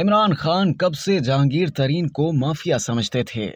इमरान खान कब से जहांगीर तरीन को माफिया समझते थे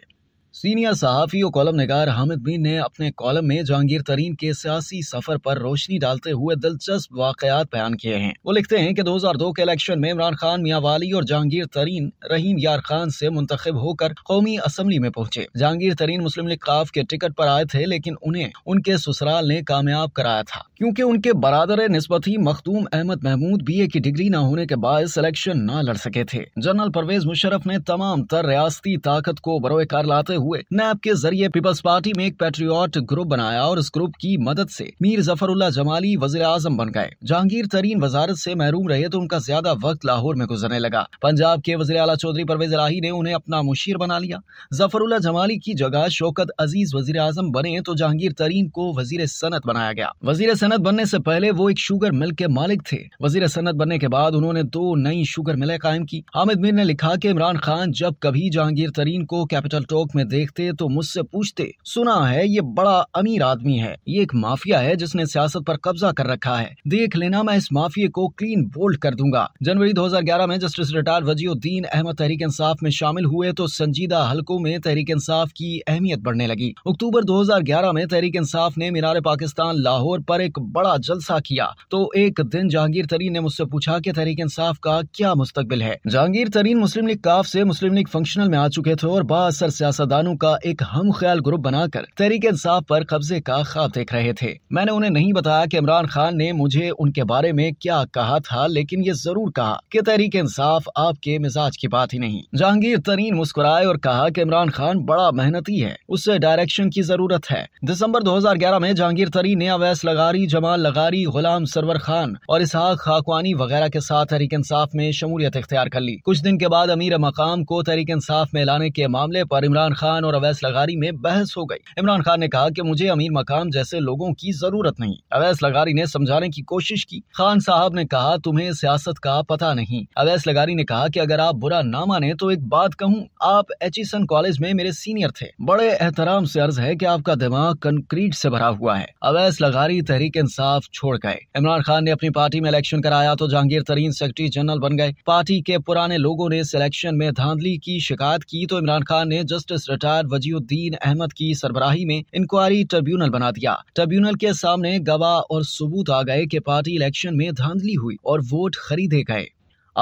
सीनियर सहाफ़ी और कॉलम नगार हामिद मीन ने अपने कॉलम में जहांगीर तरीन के सियासी सफर पर रोशनी डालते हुए दिलचस्प वाकयात बयान किए हैं वो लिखते हैं कि 2002 के इलेक्शन में इमरान खान मियाँ वाली और जहांगीर तरीन रहीम यार खान से मुंतखब होकर कौमी असम्बली में पहुंचे जहांगीर तरीन मुस्लिम लीग काफ के टिकट पर आए थे लेकिन उन्हें उनके ससुराल ने कामयाब कराया था क्यूँकी उनके बरदर नस्बत ही मखदूम अहमद महमूद बी ए की डिग्री न होने के बाद इलेक्शन न लड़ सके थे जनरल परवेज मुशरफ ने तमाम तर रियाती ताकत को बरोए कार लाते हुए नैब के जरिए पीपल्स पार्टी में एक पेट्रियॉट ग्रुप बनाया और इस ग्रुप की मदद से मीर जफरुल्ला जमाली वजीर आजम बन गए जहांगीर तरीन वजारत से महरूम रहे तो उनका ज्यादा वक्त लाहौर में गुजरने लगा पंजाब के वजी अला चौधरी परवेज राही ने उन्हें अपना मुशीर बना लिया जफरुल्ला जमाली की जगह शौकत अजीज वजीर आजम बने तो जहांगीर तरीन को वजीर सनत बनाया गया वजीर सनत बनने से पहले वो एक शुगर मिल के मालिक थे वजीर सनत बनने के बाद उन्होंने दो नई शुगर मिलें कायम की हामिद मीर ने लिखा की इमरान खान जब कभी जहांगीर तरीन को कैपिटल टॉक में में देखते तो मुझसे पूछते सुना है ये बड़ा अमीर आदमी है ये एक माफिया है जिसने सियासत पर कब्जा कर रखा है देख लेना मैं इस माफिया को क्लीन बोल्ड कर दूंगा जनवरी 2011 में जस्टिस रिटायर वजीउद्दीन अहमद तहरीक इंसाफ में शामिल हुए तो संजीदा हलकों में तहरीक इंसाफ की अहमियत बढ़ने लगी अक्टूबर 2011 में तहरीक इंसाफ ने मीनार पाकिस्तान लाहौर पर एक बड़ा जलसा किया तो एक दिन जहांगीर तरीन ने मुझसे पूछा की तहरीक इंसाफ का क्या मुस्तकबिल है जहांगीर तरीन मुस्लिम लीग काफ ऐसी मुस्लिम लीग फंक्शनल में आ चुके थे और बासर सियासत खानदानों का एक हम ख्याल ग्रुप बनाकर तहरीक इंसाफ पर कब्जे का ख्वाब देख रहे थे मैंने उन्हें नहीं बताया कि इमरान खान ने मुझे उनके बारे में क्या कहा था लेकिन ये जरूर कहा कि तहरीक इंसाफ आपके मिजाज की बात ही नहीं जहांगीर तरीन मुस्कुराए और कहा कि इमरान खान बड़ा मेहनती है उससे डायरेक्शन की जरूरत है दिसंबर 2011 में जहांगीर तरीन ने अवैस लगारी जमाल लगारी गुलाम सरवर खान और इसहाक खाकवानी वगैरह के साथ तहरीक इंसाफ में शमूलियत इख्तियार कर ली कुछ दिन के बाद अमीर मकाम को तहरीक इंसाफ में लाने के मामले पर इमरान खान खान और अवैस लगारी में बहस हो गई इमरान खान ने कहा कि मुझे अमीर मकाम जैसे लोगों की जरूरत नहीं अवैस लगारी ने समझाने की कोशिश की खान साहब ने कहा तुम्हें सियासत का पता नहीं अवैस लगारी ने कहा कि अगर आप बुरा ना माने तो एक बात कहूँ आप एचिसन कॉलेज में मेरे सीनियर थे बड़े एहतराम से अर्ज है की आपका दिमाग कंक्रीट से भरा हुआ है अवैस लगारी तहरीक इंसाफ छोड़ गए इमरान खान ने अपनी पार्टी में इलेक्शन कराया तो जहांगीर तरीन सेक्रेटरी जनरल बन गए पार्टी के पुराने लोगों ने सिलेक्शन में धांधली की शिकायत की तो इमरान खान ने जस्टिस रिटायर्ड वजीउद्दीन अहमद की सरबराही में इंक्वायरी ट्रिब्यूनल बना दिया ट्रिब्यूनल के सामने गवाह और सबूत आ गए कि पार्टी इलेक्शन में धांधली हुई और वोट खरीदे गए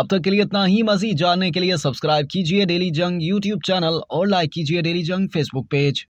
अब तक के लिए इतना ही मजीद जानने के लिए सब्सक्राइब कीजिए डेली जंग यूट्यूब चैनल और लाइक कीजिए डेली जंग फेसबुक पेज